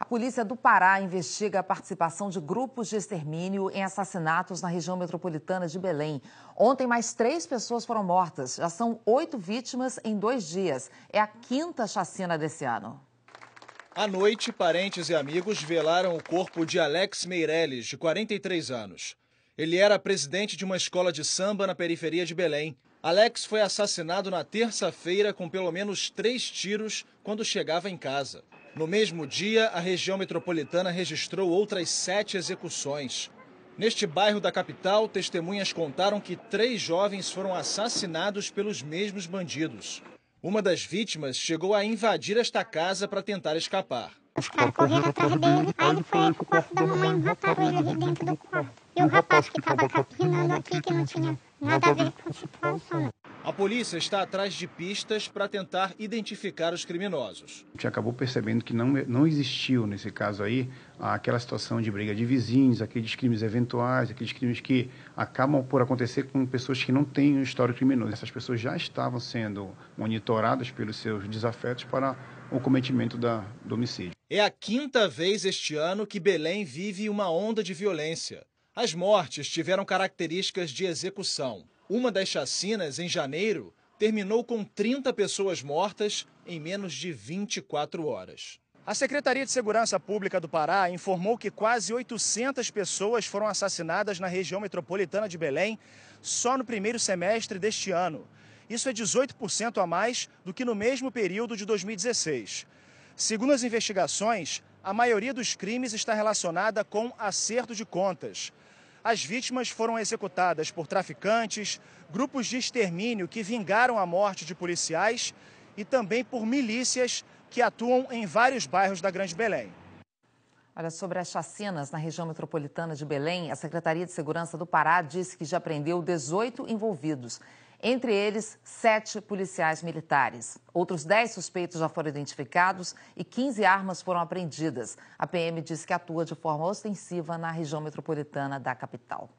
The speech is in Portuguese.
A polícia do Pará investiga a participação de grupos de extermínio em assassinatos na região metropolitana de Belém. Ontem, mais três pessoas foram mortas. Já são oito vítimas em dois dias. É a quinta chacina desse ano. À noite, parentes e amigos velaram o corpo de Alex Meireles, de 43 anos. Ele era presidente de uma escola de samba na periferia de Belém. Alex foi assassinado na terça-feira com pelo menos três tiros quando chegava em casa. No mesmo dia, a região metropolitana registrou outras sete execuções. Neste bairro da capital, testemunhas contaram que três jovens foram assassinados pelos mesmos bandidos. Uma das vítimas chegou a invadir esta casa para tentar escapar. Os caras correram atrás dele, aí ele foi pro quarto da mamãe, mataram ele ali dentro do quarto. E o rapaz que estava capinando aqui, que não tinha nada a ver com a situação. Né? A polícia está atrás de pistas para tentar identificar os criminosos. A gente acabou percebendo que não, não existiu, nesse caso aí, aquela situação de briga de vizinhos, aqueles crimes eventuais, aqueles crimes que acabam por acontecer com pessoas que não têm um histórico criminoso. Essas pessoas já estavam sendo monitoradas pelos seus desafetos para o cometimento da, do homicídio. É a quinta vez este ano que Belém vive uma onda de violência. As mortes tiveram características de execução. Uma das chacinas, em janeiro, terminou com 30 pessoas mortas em menos de 24 horas. A Secretaria de Segurança Pública do Pará informou que quase 800 pessoas foram assassinadas na região metropolitana de Belém só no primeiro semestre deste ano. Isso é 18% a mais do que no mesmo período de 2016. Segundo as investigações, a maioria dos crimes está relacionada com acerto de contas. As vítimas foram executadas por traficantes, grupos de extermínio que vingaram a morte de policiais e também por milícias que atuam em vários bairros da Grande Belém. Olha, sobre as chacinas na região metropolitana de Belém, a Secretaria de Segurança do Pará disse que já prendeu 18 envolvidos entre eles sete policiais militares. Outros dez suspeitos já foram identificados e 15 armas foram apreendidas. A PM diz que atua de forma ostensiva na região metropolitana da capital.